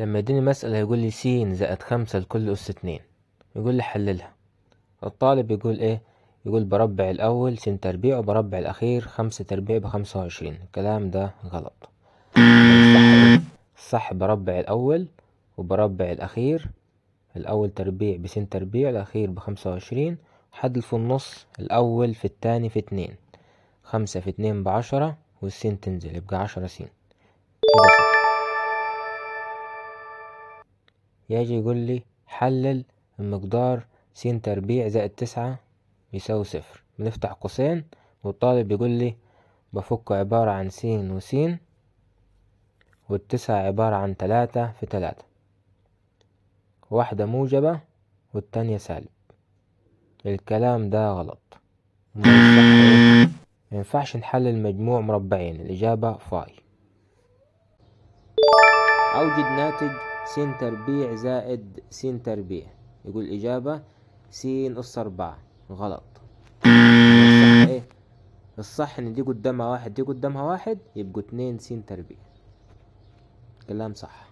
لما يديني مسألة يقول لي س زائد خمسة لكل أس اتنين يقول لي حللها الطالب يقول إيه يقول بربع الأول س تربيع وبربع الأخير خمسة تربيع بخمسة وعشرين الكلام ده غلط صح بربع الأول وبربع الأخير الأول تربيع بس تربيع الأخير بخمسة وعشرين حد في النص الأول في التاني في اتنين خمسة في اتنين بعشرة والسين تنزل يبقى عشرة سين يجي يقول لي حلل المقدار س تربيع زائد تسعة يساوي صفر بنفتح قوسين والطالب بيقول لي بفك عبارة عن س وس والتسعة عبارة عن تلاتة في تلاتة واحدة موجبة والتانية سالب الكلام ده غلط مينفعش نحلل مجموع مربعين الإجابة فاي أوجد ناتج س تربيع زائد س تربيع يقول الإجابة س أس أربعة غلط الصح إيه الصح إن دي قدامها واحد دي قدامها واحد يبقوا اتنين س تربيع كلام صح